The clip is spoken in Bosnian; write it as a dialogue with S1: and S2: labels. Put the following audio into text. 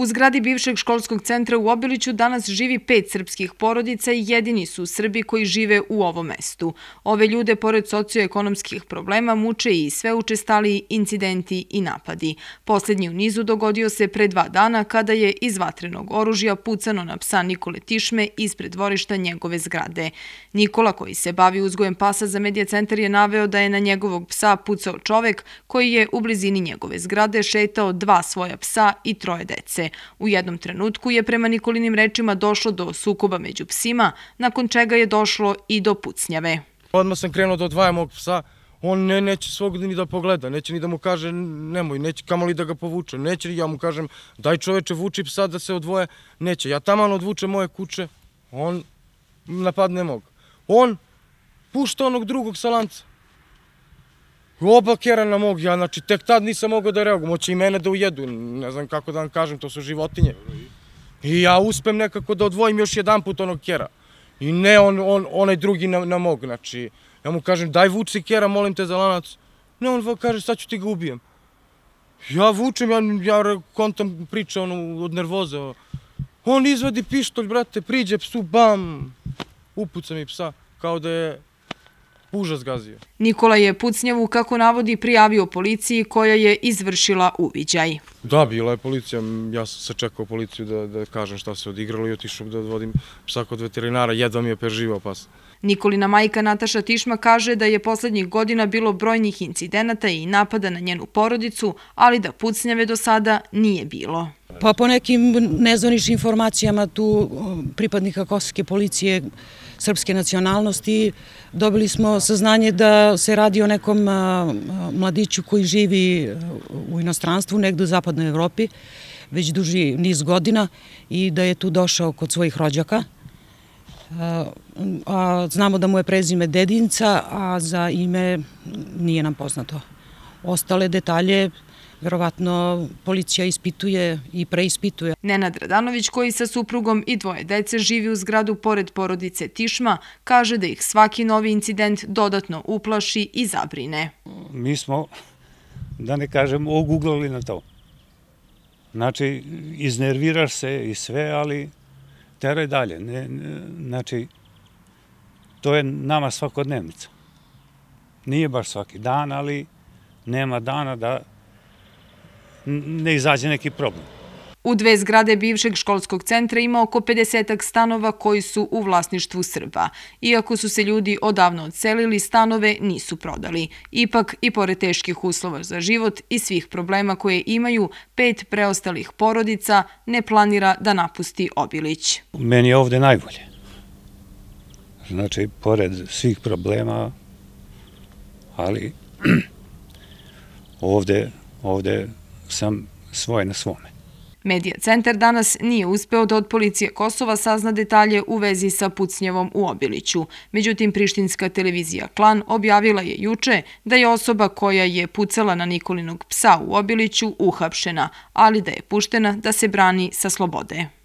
S1: U zgradi bivšeg školskog centra u Obiliću danas živi pet srpskih porodica i jedini su Srbi koji žive u ovom mestu. Ove ljude, pored socioekonomskih problema, muče i sve učestali incidenti i napadi. Poslednji u nizu dogodio se pre dva dana kada je iz vatrenog oružja pucano na psa Nikole Tišme ispred dvorišta njegove zgrade. Nikola, koji se bavi uzgojem pasa za medijacentar, je naveo da je na njegovog psa pucao čovek koji je u blizini njegove zgrade šetao dva svoja psa i troje dece. U jednom trenutku je prema Nikolinim rečima došlo do sukoba među psima, nakon čega je došlo i do pucnjave.
S2: Odmah sam krenuo da odvajam ovog psa, on neće svog ni da pogleda, neće ni da mu kaže nemoj, neće kamo li da ga povuče, neće li ja mu kažem daj čoveče vuči psa da se odvoje, neće. Ja tamo odvučem moje kuće, on napadne mog. On pušta onog drugog salanca oba kera na mog, ja znači tek tad nisam mogao da reagujem, moće i mene da ujedu, ne znam kako da vam kažem, to su životinje. I ja uspem nekako da odvojim još jedan put onog kera. I ne on, on, onaj drugi na, mog, znači, ja mu kažem daj vuci kera, molim te za lanac. Ne, on kaže sad ću ti ga ubijem. Ja vučem, ja, ja kontam priča ono, od nervoze. On izvadi pištolj, brate, priđe psu, bam, upuca mi psa, kao da je užas gazio.
S1: Nikola je pucnjevu, kako navodi, prijavio policiji koja je izvršila uviđaj.
S2: Da, bila je policija. Ja sam se čekao policiju da kažem šta se odigralo i otišao da odvodim psa kod veterinara. Jedva mi je preživao pas.
S1: Nikolina majka Nataša Tišma kaže da je poslednjih godina bilo brojnih incidenata i napada na njenu porodicu, ali da pucnjave do sada nije bilo.
S3: Pa po nekim nezvanišnim informacijama tu pripadnika Kosovske policije srpske nacionalnosti. Dobili smo saznanje da se radi o nekom mladiću koji živi u inostranstvu, negde u zapadnoj Evropi, već duži niz godina i da je tu došao kod svojih rođaka. Znamo da mu je prezime Dedinca, a za ime nije nam poznato. Ostale detalje Vjerovatno, policija ispituje i
S1: preispituje. Nenad Radanović, koji sa suprugom i dvoje dece živi u zgradu pored porodice Tišma, kaže da ih svaki novi incident dodatno uplaši i zabrine.
S4: Mi smo, da ne kažem, oguglali na to. Znači, iznerviraš se i sve, ali teraj dalje. Znači, to je nama svakodnevnica. Nije baš svaki dan, ali nema dana da ne izađe neki problem.
S1: U dve zgrade bivšeg školskog centra ima oko 50 stanova koji su u vlasništvu Srba. Iako su se ljudi odavno odselili, stanove nisu prodali. Ipak, i pored teških uslova za život i svih problema koje imaju, pet preostalih porodica ne planira da napusti obilić.
S4: Meni je ovde najbolje. Znači, pored svih problema, ali ovde sam svoje na svome.
S1: Medija centar danas nije uspeo da od policije Kosova sazna detalje u vezi sa Pucnjevom u Obiliću. Međutim, Prištinska televizija Klan objavila je juče da je osoba koja je pucala na Nikolinog psa u Obiliću uhapšena, ali da je puštena da se brani sa slobode.